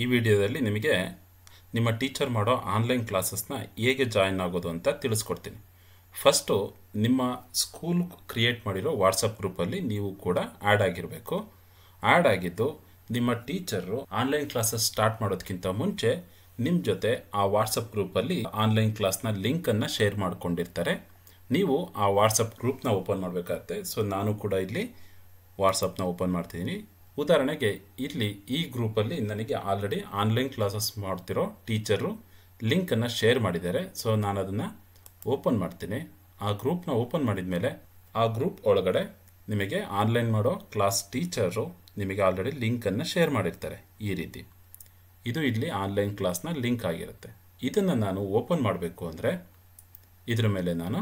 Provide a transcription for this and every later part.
ಈ ವಿಡಿಯೋದಲ್ಲಿ ನಿಮಗೆ ನಿಮ್ಮ ಟೀಚರ್ ಮಾಡೋ ಆನ್ಲೈನ್ ಕ್ಲಾಸಸ್ನ ಹೇಗೆ ಜಾಯಿನ್ ಆಗೋದು ಅಂತ ತಿಳಿಸ್ಕೊಡ್ತೀನಿ ಫಸ್ಟು ನಿಮ್ಮ ಸ್ಕೂಲ್ ಕ್ರಿಯೇಟ್ ಮಾಡಿರೋ ವಾಟ್ಸಪ್ ಗ್ರೂಪಲ್ಲಿ ನೀವು ಕೂಡ ಆ್ಯಡ್ ಆಗಿರಬೇಕು ಆ್ಯಡ್ ಆಗಿದ್ದು ನಿಮ್ಮ ಟೀಚರು ಆನ್ಲೈನ್ ಕ್ಲಾಸಸ್ ಸ್ಟಾರ್ಟ್ ಮಾಡೋದಕ್ಕಿಂತ ಮುಂಚೆ ನಿಮ್ಮ ಜೊತೆ ಆ ವಾಟ್ಸಪ್ ಗ್ರೂಪಲ್ಲಿ ಆನ್ಲೈನ್ ಕ್ಲಾಸ್ನ ಲಿಂಕನ್ನು ಶೇರ್ ಮಾಡಿಕೊಂಡಿರ್ತಾರೆ ನೀವು ಆ ವಾಟ್ಸಪ್ ಗ್ರೂಪ್ನ ಓಪನ್ ಮಾಡಬೇಕಾಗತ್ತೆ ಸೊ ನಾನು ಕೂಡ ಇಲ್ಲಿ ವಾಟ್ಸಪ್ನ ಓಪನ್ ಮಾಡ್ತಿದ್ದೀನಿ ಉದಾಹರಣೆಗೆ ಇಲ್ಲಿ ಈ ಗ್ರೂಪಲ್ಲಿ ನನಗೆ ಆಲ್ರೆಡಿ ಆನ್ಲೈನ್ ಕ್ಲಾಸಸ್ ಮಾಡ್ತಿರೋ ಟೀಚರು ಲಿಂಕನ್ನು ಶೇರ್ ಮಾಡಿದ್ದಾರೆ ಸೊ ನಾನು ಅದನ್ನು ಓಪನ್ ಮಾಡ್ತೀನಿ ಆ ಗ್ರೂಪ್ನ ಓಪನ್ ಮಾಡಿದ ಮೇಲೆ ಆ ಗ್ರೂಪ್ ಒಳಗಡೆ ನಿಮಗೆ ಆನ್ಲೈನ್ ಮಾಡೋ ಕ್ಲಾಸ್ ಟೀಚರು ನಿಮಗೆ ಆಲ್ರೆಡಿ ಲಿಂಕನ್ನು ಶೇರ್ ಮಾಡಿರ್ತಾರೆ ಈ ರೀತಿ ಇದು ಇಲ್ಲಿ ಆನ್ಲೈನ್ ಕ್ಲಾಸ್ನ ಲಿಂಕ್ ಆಗಿರುತ್ತೆ ಇದನ್ನು ನಾನು ಓಪನ್ ಮಾಡಬೇಕು ಅಂದರೆ ಇದರ ಮೇಲೆ ನಾನು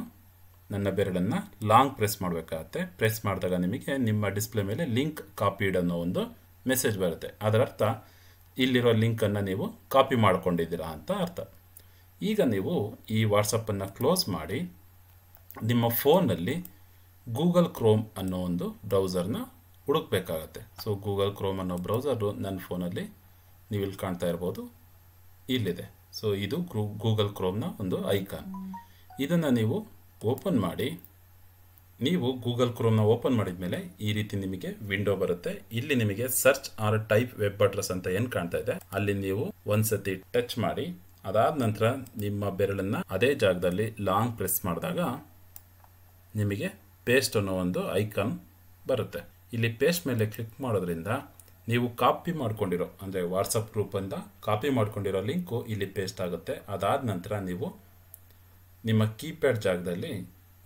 ನನ್ನ ಬೆರಳನ್ನು ಲಾಂಗ್ ಪ್ರೆಸ್ ಮಾಡಬೇಕಾಗತ್ತೆ ಪ್ರೆಸ್ ಮಾಡಿದಾಗ ನಿಮಗೆ ನಿಮ್ಮ ಡಿಸ್ಪ್ಲೇ ಮೇಲೆ ಲಿಂಕ್ ಕಾಪಿಡ್ ಅನ್ನೋ ಒಂದು ಮೆಸೇಜ್ ಬರುತ್ತೆ ಅದರ ಅರ್ಥ ಇಲ್ಲಿರೋ ಲಿಂಕನ್ನು ನೀವು ಕಾಪಿ ಮಾಡ್ಕೊಂಡಿದ್ದೀರಾ ಅಂತ ಅರ್ಥ ಈಗ ನೀವು ಈ ವಾಟ್ಸಪ್ಪನ್ನು ಕ್ಲೋಸ್ ಮಾಡಿ ನಿಮ್ಮ ಫೋನಲ್ಲಿ ಗೂಗಲ್ ಕ್ರೋಮ್ ಅನ್ನೋ ಒಂದು ಬ್ರೌಸರ್ನ ಹುಡುಕ್ಬೇಕಾಗತ್ತೆ ಸೊ ಗೂಗಲ್ ಕ್ರೋಮ್ ಅನ್ನೋ ಬ್ರೌಸರು ನನ್ನ ಫೋನಲ್ಲಿ ನೀವು ಇಲ್ಲಿ ಕಾಣ್ತಾ ಇರ್ಬೋದು ಇಲ್ಲಿದೆ ಸೊ ಇದು ಗೂಗಲ್ ಕ್ರೋಮ್ನ ಒಂದು ಐಕಾನ್ ಇದನ್ನು ನೀವು ಓಪನ್ ಮಾಡಿ ನೀವು ಗೂಗಲ್ ಕ್ರೋಮ್ನ ಓಪನ್ ಮಾಡಿದ ಮೇಲೆ ಈ ರೀತಿ ನಿಮಗೆ ವಿಂಡೋ ಬರುತ್ತೆ ಇಲ್ಲಿ ನಿಮಗೆ search or type web address ಅಂತ ಏನು ಕಾಣ್ತಾ ಇದೆ ಅಲ್ಲಿ ನೀವು ಒಂದ್ಸತಿ ಟಚ್ ಮಾಡಿ ಅದಾದ ನಂತರ ನಿಮ್ಮ ಬೆರಳನ್ನು ಅದೇ ಜಾಗದಲ್ಲಿ ಲಾಂಗ್ ಪ್ರೆಸ್ ಮಾಡಿದಾಗ ನಿಮಗೆ ಪೇಸ್ಟ್ ಅನ್ನೋ ಒಂದು ಐಕಾನ್ ಬರುತ್ತೆ ಇಲ್ಲಿ ಪೇಸ್ಟ್ ಮೇಲೆ ಕ್ಲಿಕ್ ಮಾಡೋದ್ರಿಂದ ನೀವು ಕಾಪಿ ಮಾಡ್ಕೊಂಡಿರೋ ಅಂದರೆ ವಾಟ್ಸಪ್ ಗ್ರೂಪಿಂದ ಕಾಪಿ ಮಾಡ್ಕೊಂಡಿರೋ ಲಿಂಕು ಇಲ್ಲಿ ಪೇಸ್ಟ್ ಆಗುತ್ತೆ ಅದಾದ ನಂತರ ನೀವು ನಿಮ್ಮ ಕೀಪ್ಯಾಡ್ ಜಾಗದಲ್ಲಿ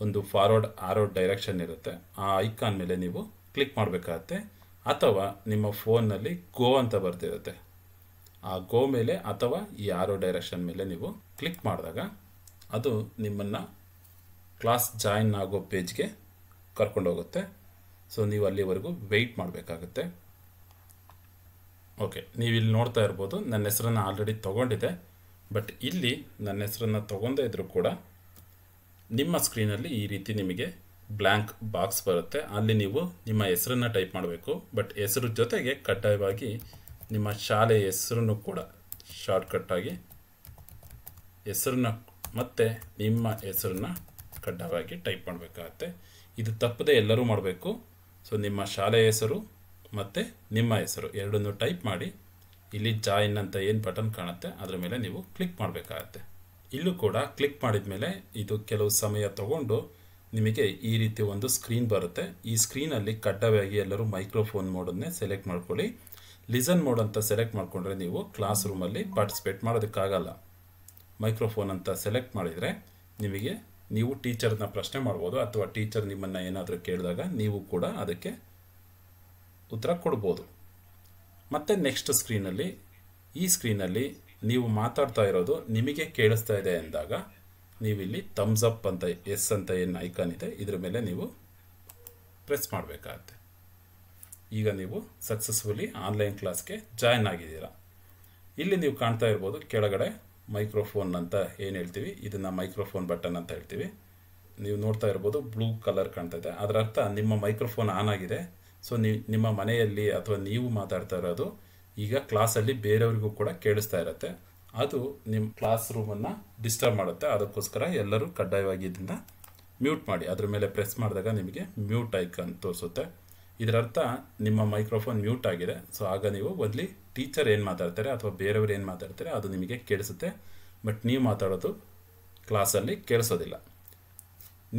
ಒಂದು ಫಾರ್ವರ್ಡ್ ಆರೋಡ್ ಡೈರೆಕ್ಷನ್ ಇರುತ್ತೆ ಆ ಐಕಾನ್ ಮೇಲೆ ನೀವು ಕ್ಲಿಕ್ ಮಾಡಬೇಕಾಗತ್ತೆ ಅಥವಾ ನಿಮ್ಮ ಫೋನ್ನಲ್ಲಿ ಗೋ ಅಂತ ಬರ್ತಿರುತ್ತೆ ಆ ಗೋ ಮೇಲೆ ಅಥವಾ ಈ ಆರೋ ಡೈರೆಕ್ಷನ್ ಮೇಲೆ ನೀವು ಕ್ಲಿಕ್ ಮಾಡಿದಾಗ ಅದು ನಿಮ್ಮನ್ನು ಕ್ಲಾಸ್ ಜಾಯಿನ್ ಆಗೋ ಪೇಜ್ಗೆ ಕರ್ಕೊಂಡೋಗುತ್ತೆ ಸೊ ನೀವು ಅಲ್ಲಿವರೆಗೂ ವೆಯ್ಟ್ ಮಾಡಬೇಕಾಗುತ್ತೆ ಓಕೆ ನೀವು ಇಲ್ಲಿ ನೋಡ್ತಾ ಇರ್ಬೋದು ನನ್ನ ಹೆಸರನ್ನು ಆಲ್ರೆಡಿ ತೊಗೊಂಡಿದೆ ಬಟ್ ಇಲ್ಲಿ ನನ್ನ ಹೆಸರನ್ನು ತೊಗೊಂಡೇ ಇದ್ದರೂ ಕೂಡ ನಿಮ್ಮ ಸ್ಕ್ರೀನಲ್ಲಿ ಈ ರೀತಿ ನಿಮಗೆ ಬ್ಲ್ಯಾಂಕ್ ಬಾಕ್ಸ್ ಬರುತ್ತೆ ಅಲ್ಲಿ ನೀವು ನಿಮ್ಮ ಹೆಸರನ್ನು ಟೈಪ್ ಮಾಡಬೇಕು ಬಟ್ ಹೆಸರು ಜೊತೆಗೆ ಕಡ್ಡಾಯವಾಗಿ ನಿಮ್ಮ ಶಾಲೆಯ ಹೆಸರನ್ನು ಕೂಡ ಶಾರ್ಟ್ಕಟ್ಟಾಗಿ ಹೆಸರನ್ನ ಮತ್ತು ನಿಮ್ಮ ಹೆಸರನ್ನ ಕಡ್ಡಾಯವಾಗಿ ಟೈಪ್ ಮಾಡಬೇಕಾಗತ್ತೆ ಇದು ತಪ್ಪದೆ ಎಲ್ಲರೂ ಮಾಡಬೇಕು ಸೊ ನಿಮ್ಮ ಶಾಲೆಯ ಹೆಸರು ಮತ್ತು ನಿಮ್ಮ ಹೆಸರು ಎರಡನ್ನೂ ಟೈಪ್ ಮಾಡಿ ಇಲ್ಲಿ ಜಾಯಿನ್ ಅಂತ ಏನು ಬಟನ್ ಕಾಣುತ್ತೆ ಅದರ ಮೇಲೆ ನೀವು ಕ್ಲಿಕ್ ಮಾಡಬೇಕಾಗತ್ತೆ ಇಲ್ಲೂ ಕೂಡ ಕ್ಲಿಕ್ ಮಾಡಿದ ಮೇಲೆ ಇದು ಕೆಲವು ಸಮಯ ತಗೊಂಡು ನಿಮಗೆ ಈ ರೀತಿ ಒಂದು ಸ್ಕ್ರೀನ್ ಬರುತ್ತೆ ಈ ಸ್ಕ್ರೀನಲ್ಲಿ ಕಡ್ಡಾಯವಾಗಿ ಎಲ್ಲರೂ ಮೈಕ್ರೋಫೋನ್ ಮೋಡನ್ನೇ ಸೆಲೆಕ್ಟ್ ಮಾಡ್ಕೊಳ್ಳಿ ಲಿಸನ್ ಮೋಡ್ ಅಂತ ಸೆಲೆಕ್ಟ್ ಮಾಡಿಕೊಂಡ್ರೆ ನೀವು ಕ್ಲಾಸ್ ರೂಮಲ್ಲಿ ಪಾರ್ಟಿಸಿಪೇಟ್ ಮಾಡೋದಕ್ಕಾಗಲ್ಲ ಮೈಕ್ರೋಫೋನ್ ಅಂತ ಸೆಲೆಕ್ಟ್ ಮಾಡಿದರೆ ನಿಮಗೆ ನೀವು ಟೀಚರ್ನ ಪ್ರಶ್ನೆ ಮಾಡ್ಬೋದು ಅಥವಾ ಟೀಚರ್ ನಿಮ್ಮನ್ನು ಏನಾದರೂ ಕೇಳಿದಾಗ ನೀವು ಕೂಡ ಅದಕ್ಕೆ ಉತ್ತರ ಕೊಡ್ಬೋದು ಮತ್ತು ನೆಕ್ಸ್ಟ್ ಸ್ಕ್ರೀನಲ್ಲಿ ಈ ಸ್ಕ್ರೀನಲ್ಲಿ ನೀವು ಮಾತಾಡ್ತಾ ಇರೋದು ನಿಮಗೆ ಕೇಳಿಸ್ತಾ ಇದೆ ಎಂದಾಗ ನೀವಿಲ್ಲಿ ತಮ್ಸ್ ಅಪ್ ಅಂತ ಎಸ್ ಅಂತ ಏನು ಐಕಾನ್ ಇದೆ ಇದ್ರ ಮೇಲೆ ನೀವು ಪ್ರೆಸ್ ಮಾಡಬೇಕಾಗತ್ತೆ ಈಗ ನೀವು ಸಕ್ಸಸ್ಫುಲಿ ಆನ್ಲೈನ್ ಕ್ಲಾಸ್ಗೆ ಜಾಯ್ನ್ ಆಗಿದ್ದೀರಾ ಇಲ್ಲಿ ನೀವು ಕಾಣ್ತಾ ಇರ್ಬೋದು ಕೆಳಗಡೆ ಮೈಕ್ರೋಫೋನ್ ಅಂತ ಏನು ಹೇಳ್ತೀವಿ ಇದನ್ನು ಮೈಕ್ರೋಫೋನ್ ಬಟನ್ ಅಂತ ಹೇಳ್ತೀವಿ ನೀವು ನೋಡ್ತಾ ಇರ್ಬೋದು ಬ್ಲೂ ಕಲರ್ ಕಾಣ್ತಾ ಇದೆ ಅದರ ಅರ್ಥ ನಿಮ್ಮ ಮೈಕ್ರೋಫೋನ್ ಆನ್ ಆಗಿದೆ ಸೊ ನಿಮ್ಮ ಮನೆಯಲ್ಲಿ ಅಥವಾ ನೀವು ಮಾತಾಡ್ತಾ ಇರೋದು ಈಗ ಕ್ಲಾಸಲ್ಲಿ ಬೇರೆಯವರಿಗೂ ಕೂಡ ಕೇಳಿಸ್ತಾ ಇರುತ್ತೆ ಅದು ನಿಮ್ಮ ಕ್ಲಾಸ್ ರೂಮನ್ನು ಡಿಸ್ಟರ್ಬ್ ಮಾಡುತ್ತೆ ಅದಕ್ಕೋಸ್ಕರ ಎಲ್ಲರೂ ಕಡ್ಡಾಯವಾಗಿ ಇದನ್ನ ಮ್ಯೂಟ್ ಮಾಡಿ ಅದ್ರ ಮೇಲೆ ಪ್ರೆಸ್ ಮಾಡಿದಾಗ ನಿಮಗೆ ಮ್ಯೂಟ್ ಐಕನ್ ತೋರಿಸುತ್ತೆ ಇದರರ್ಥ ನಿಮ್ಮ ಮೈಕ್ರೋಫೋನ್ ಮ್ಯೂಟ್ ಆಗಿದೆ ಸೊ ಆಗ ನೀವು ಒದ್ಲಿ ಟೀಚರ್ ಏನು ಮಾತಾಡ್ತಾರೆ ಅಥವಾ ಬೇರೆಯವರು ಏನು ಮಾತಾಡ್ತಾರೆ ಅದು ನಿಮಗೆ ಕೇಳಿಸುತ್ತೆ ಬಟ್ ನೀವು ಮಾತಾಡೋದು ಕ್ಲಾಸಲ್ಲಿ ಕೇಳಿಸೋದಿಲ್ಲ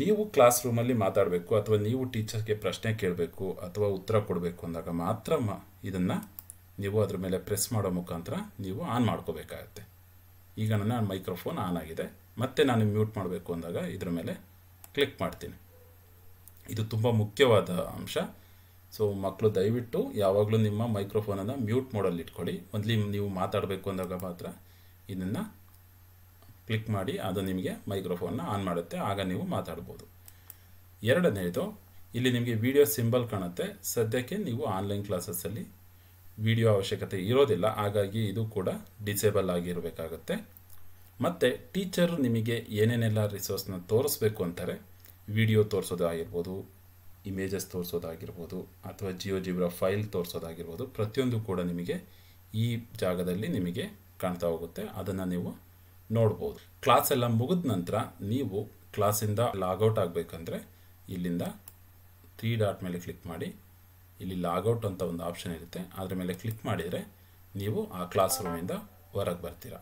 ನೀವು ಕ್ಲಾಸ್ ರೂಮಲ್ಲಿ ಮಾತಾಡಬೇಕು ಅಥವಾ ನೀವು ಟೀಚರ್ಗೆ ಪ್ರಶ್ನೆ ಕೇಳಬೇಕು ಅಥವಾ ಉತ್ತರ ಕೊಡಬೇಕು ಅಂದಾಗ ಮಾತ್ರ ಮಾ ಇದನ್ನು ನೀವು ಅದ್ರ ಮೇಲೆ ಪ್ರೆಸ್ ಮಾಡೋ ಮುಖಾಂತರ ನೀವು ಆನ್ ಮಾಡ್ಕೋಬೇಕಾಗತ್ತೆ ಈಗ ನನ್ನ ಮೈಕ್ರೋಫೋನ್ ಆನ್ ಆಗಿದೆ ಮತ್ತೆ ನಾನು ಮ್ಯೂಟ್ ಮಾಡಬೇಕು ಅಂದಾಗ ಇದರ ಮೇಲೆ ಕ್ಲಿಕ್ ಮಾಡ್ತೀನಿ ಇದು ತುಂಬ ಮುಖ್ಯವಾದ ಅಂಶ ಸೊ ಮಕ್ಕಳು ದಯವಿಟ್ಟು ಯಾವಾಗಲೂ ನಿಮ್ಮ ಮೈಕ್ರೋಫೋನನ್ನು ಮ್ಯೂಟ್ ಮೋಡಲ್ಲಿ ಇಟ್ಕೊಳ್ಳಿ ಮೊದಲು ನೀವು ಮಾತಾಡಬೇಕು ಅಂದಾಗ ಮಾತ್ರ ಇದನ್ನು ಕ್ಲಿಕ್ ಮಾಡಿ ಅದು ನಿಮಗೆ ಮೈಕ್ರೋಫೋನ್ನ ಆನ್ ಮಾಡುತ್ತೆ ಆಗ ನೀವು ಮಾತಾಡ್ಬೋದು ಎರಡನೇದು ಇಲ್ಲಿ ನಿಮಗೆ ವಿಡಿಯೋ ಸಿಂಬಲ್ ಕಾಣುತ್ತೆ ಸದ್ಯಕ್ಕೆ ನೀವು ಆನ್ಲೈನ್ ಕ್ಲಾಸಸ್ಸಲ್ಲಿ ವಿಡಿಯೋ ಅವಶ್ಯಕತೆ ಇರೋದಿಲ್ಲ ಹಾಗಾಗಿ ಇದು ಕೂಡ ಡಿಸೇಬಲ್ ಆಗಿರಬೇಕಾಗತ್ತೆ ಮತ್ತು ಟೀಚರ್ ನಿಮಗೆ ಏನೇನೆಲ್ಲ ರಿಸೋರ್ಸ್ನ ತೋರಿಸ್ಬೇಕು ಅಂತಾರೆ ವಿಡಿಯೋ ತೋರಿಸೋದಾಗಿರ್ಬೋದು ಇಮೇಜಸ್ ತೋರಿಸೋದಾಗಿರ್ಬೋದು ಅಥವಾ ಜಿಯೋ ಜಿಬ್ರ ಫೈಲ್ ತೋರಿಸೋದಾಗಿರ್ಬೋದು ಪ್ರತಿಯೊಂದು ಕೂಡ ನಿಮಗೆ ಈ ಜಾಗದಲ್ಲಿ ನಿಮಗೆ ಕಾಣ್ತಾ ಹೋಗುತ್ತೆ ಅದನ್ನು ನೀವು ನೋಡ್ಬೋದು ಕ್ಲಾಸ್ ಎಲ್ಲ ಮುಗಿದ ನಂತರ ನೀವು ಕ್ಲಾಸಿಂದ ಲಾಗೌಟ್ ಆಗಬೇಕಂದ್ರೆ ಇಲ್ಲಿಂದ ತ್ರೀ ಡಾಟ್ ಮೇಲೆ ಕ್ಲಿಕ್ ಮಾಡಿ ಇಲ್ಲಿ ಲಾಗೌಟ್ ಅಂತ ಒಂದು ಆಪ್ಷನ್ ಇರುತ್ತೆ ಅದರ ಮೇಲೆ ಕ್ಲಿಕ್ ಮಾಡಿದರೆ ನೀವು ಆ ಕ್ಲಾಸ್ ರೂಮಿಂದ ಹೊರಗೆ ಬರ್ತೀರಾ